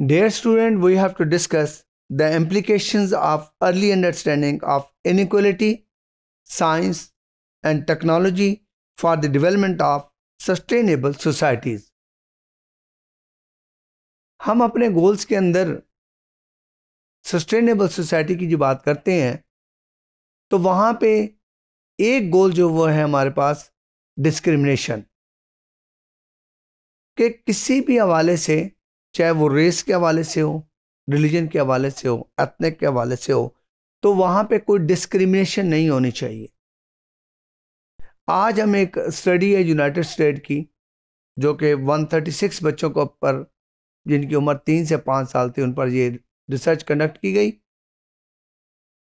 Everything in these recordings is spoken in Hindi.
Dear student, we have to discuss the implications of early understanding of inequality, science and technology for the development of sustainable societies. हम अपने गोल्स के अंदर सस्टेनेबल सोसाइटी की जो बात करते हैं तो वहाँ पे एक गोल जो वो है हमारे पास डिस्क्रिमिनेशन के किसी भी हवाले से चाहे वो रेस के हवाले से हो रिलीजन के हवाले से हो एथनिक के हवाले से हो तो वहाँ पे कोई डिस्क्रिमिनेशन नहीं होनी चाहिए आज हम एक स्टडी है यूनाइटेड स्टेट की जो कि 136 बच्चों को पर जिनकी उम्र तीन से पाँच साल थी उन पर ये रिसर्च कंडक्ट की गई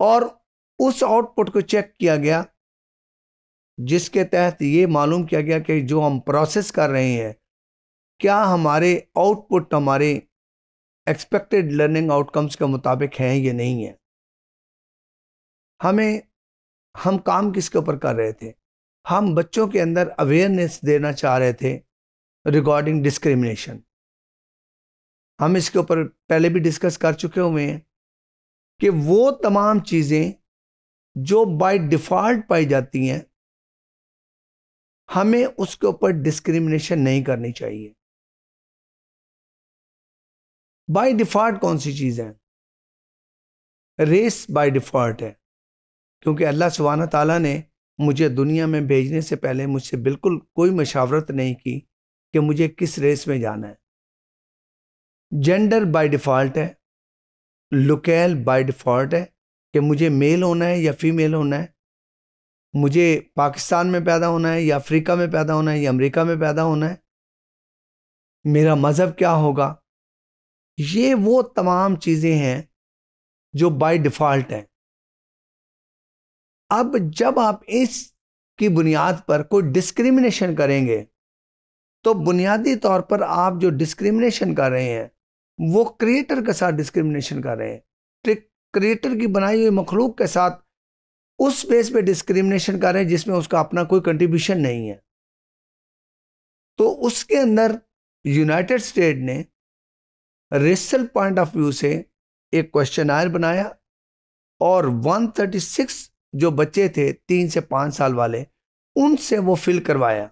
और उस आउटपुट को चेक किया गया जिसके तहत ये मालूम किया गया कि जो हम प्रोसेस कर रहे हैं क्या हमारे आउटपुट हमारे एक्सपेक्टेड लर्निंग आउटकम्स के मुताबिक हैं या नहीं है हमें हम काम किसके ऊपर कर रहे थे हम बच्चों के अंदर अवेयरनेस देना चाह रहे थे रिगार्डिंग डिस्क्रिमिनेशन हम इसके ऊपर पहले भी डिस्कस कर चुके हुए हैं कि वो तमाम चीज़ें जो बाय डिफ़ॉल्ट पाई जाती हैं हमें उसके ऊपर डिस्क्रिमिनेशन नहीं करनी चाहिए बाय डिफ़ॉल्ट कौन सी चीज़ है रेस बाय डिफ़ॉल्ट है क्योंकि अल्लाह सुबहाना ताला ने मुझे दुनिया में भेजने से पहले मुझसे बिल्कुल कोई मशावरत नहीं की कि मुझे किस रेस में जाना है जेंडर बाय डिफ़ॉल्ट है लोकेल बाय डिफ़ॉल्ट है कि मुझे मेल होना है या फीमेल होना है मुझे पाकिस्तान में पैदा होना है या अफ्रीका में पैदा होना है या अमेरिका में पैदा होना है मेरा मज़हब क्या होगा ये वो तमाम चीज़ें हैं जो बाय डिफ़ॉल्ट हैं अब जब आप इस की बुनियाद पर कोई डिस्क्रिमिनेशन करेंगे तो बुनियादी तौर पर आप जो डिस्क्रिमिनेशन कर रहे हैं वो क्रिएटर के साथ डिस्क्रिमिनेशन कर रहे हैं क्रिएटर की बनाई हुई मखलूक के साथ उस बेस पे डिस्क्रिमिनेशन कर रहे हैं जिसमें उसका अपना कोई कंट्रीब्यूशन नहीं है तो उसके अंदर यूनाइटेड स्टेट ने रेसल पॉइंट ऑफ व्यू से एक क्वेश्चन आयर बनाया और 136 जो बच्चे थे तीन से पाँच साल वाले उनसे वो फिल करवाया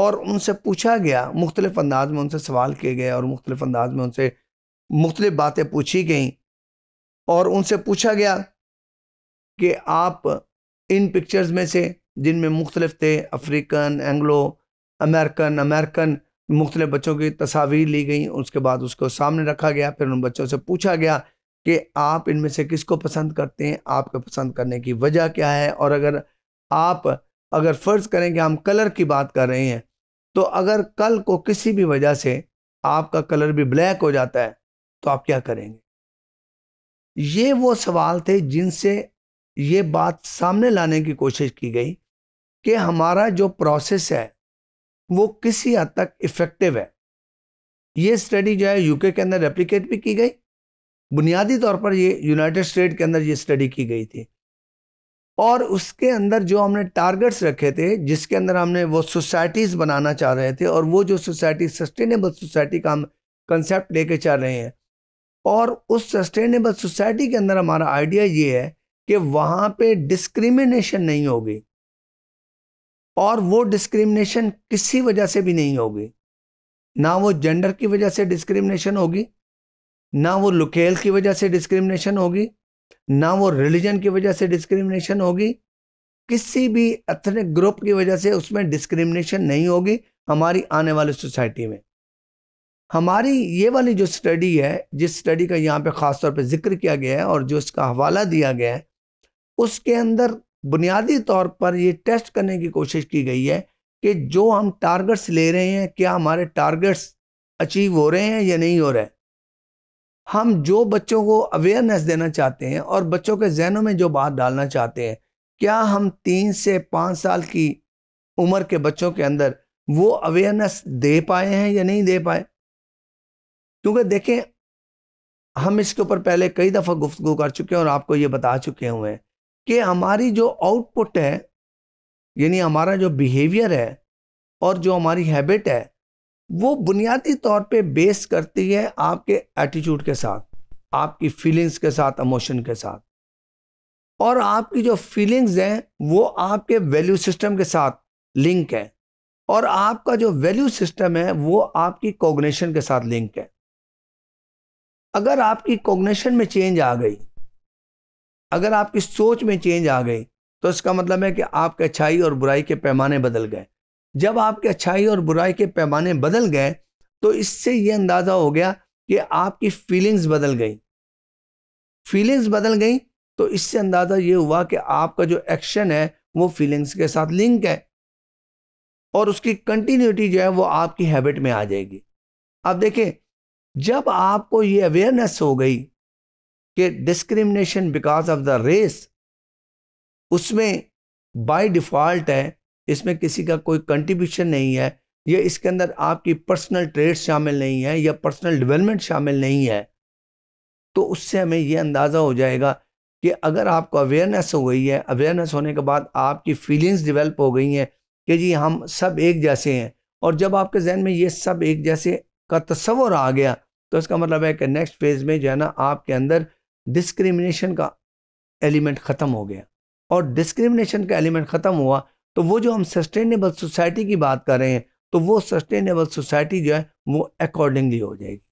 और उनसे पूछा गया मुख्तलिफ अंदाज में उनसे सवाल किए गए और मुख्तलिफ अंदाज में उनसे मुख्तलिफ बातें पूछी गई और उनसे पूछा गया कि आप इन पिक्चर्स में से जिनमें मुख्तलिफ थे अफ्रीकन एंग्लो अमेरिकन अमेरिकन मुख्तलि बच्चों की तस्वीर ली गई उसके बाद उसको सामने रखा गया फिर उन बच्चों से पूछा गया कि आप इनमें से किसको पसंद करते हैं आपके पसंद करने की वजह क्या है और अगर आप अगर फ़र्ज़ करें कि हम कलर की बात कर रहे हैं तो अगर कल को किसी भी वजह से आपका कलर भी ब्लैक हो जाता है तो आप क्या करेंगे ये वो सवाल थे जिनसे ये बात सामने लाने की कोशिश की गई कि हमारा जो प्रोसेस है वो किसी हद तक इफेक्टिव है ये स्टडी जो है यूके के अंदर रेप्लीकेट भी की गई बुनियादी तौर पर ये यूनाइटेड स्टेट के अंदर ये स्टडी की गई थी और उसके अंदर जो हमने टारगेट्स रखे थे जिसके अंदर हमने वो सोसाइटीज़ बनाना चाह रहे थे और वो जो सोसाइटी सस्टेनेबल सोसाइटी का हम कंसेप्ट लेके चाह रहे हैं और उस सस्टेनेबल सोसाइटी के अंदर हमारा आइडिया ये है कि वहाँ पे डिस्क्रिमिनेशन नहीं होगी और वो डिस्क्रिमिनेशन किसी वजह से भी नहीं होगी ना वो जेंडर की वजह से डिस्क्रिमिनेशन होगी ना वो लुकेल की वजह से डिस्क्रिमिनेशन होगी ना वो रिलीजन की वजह से डिस्क्रिमिनेशन होगी किसी भी एथनिक ग्रुप की वजह से उसमें डिस्क्रिमिनेशन नहीं होगी हमारी आने वाली सोसाइटी में हमारी ये वाली जो स्टडी है जिस स्टडी का यहाँ पे ख़ास तौर पे जिक्र किया गया है और जो इसका हवाला दिया गया है उसके अंदर बुनियादी तौर पर ये टेस्ट करने की कोशिश की गई है कि जो हम टारगेट्स ले रहे हैं क्या हमारे टारगेट्स अचीव हो रहे हैं या नहीं हो रहे हम जो बच्चों को अवेयरनेस देना चाहते हैं और बच्चों के जहनों में जो बात डालना चाहते हैं क्या हम तीन से पाँच साल की उम्र के बच्चों के अंदर वो अवेयरनेस दे पाए हैं या नहीं दे पाए क्योंकि देखें हम इसके ऊपर पहले कई दफ़ा गुफ्तु कर चुके हैं और आपको ये बता चुके हुए हैं कि हमारी जो आउटपुट है यानी हमारा जो बिहेवियर है और जो हमारी हैबिट है वो बुनियादी तौर पे बेस करती है आपके एटीट्यूड के साथ आपकी फीलिंग्स के साथ इमोशन के साथ और आपकी जो फीलिंग्स हैं वो आपके वैल्यू सिस्टम के साथ लिंक है और आपका जो वैल्यू सिस्टम है वो आपकी कोग्नेशन के साथ लिंक है अगर आपकी कोग्नेशन में चेंज आ गई अगर आपकी सोच में चेंज आ गई तो इसका मतलब है कि आपके अच्छाई और बुराई के पैमाने बदल गए जब आपके अच्छाई और बुराई के पैमाने बदल गए तो इससे ये अंदाज़ा हो गया कि आपकी फीलिंग्स बदल गई फीलिंग्स बदल गई तो इससे अंदाज़ा ये हुआ कि आपका जो एक्शन है वो फीलिंग्स के साथ लिंक है और उसकी कंटिन्यूटी जो है वो आपकी हैबिट में आ जाएगी अब देखें जब आपको ये अवेयरनेस हो गई कि discrimination because of the race उसमें बाय डिफ़ॉल्ट है इसमें किसी का कोई कंट्रीब्यूशन नहीं है या इसके अंदर आपकी पर्सनल ट्रेड शामिल नहीं है या पर्सनल डेवलपमेंट शामिल नहीं है तो उससे हमें यह अंदाज़ा हो जाएगा कि अगर आपको अवेयरनेस हो गई है अवेयरनेस होने के बाद आपकी फीलिंग्स डिवेल्प हो गई हैं कि जी हम सब एक जैसे हैं और जब आपके जहन में ये सब एक जैसे का तस्वर आ गया तो इसका मतलब है कि नेक्स्ट फेज़ में जो है ना आपके अंदर डिस्क्रिमिनेशन का एलिमेंट ख़त्म हो गया और डिस्क्रिमिनेशन का एलिमेंट ख़त्म हुआ तो वो जो हम सस्टेनेबल सोसाइटी की बात कर रहे हैं तो वो सस्टेनेबल सोसाइटी जो है वो अकॉर्डिंगली हो जाएगी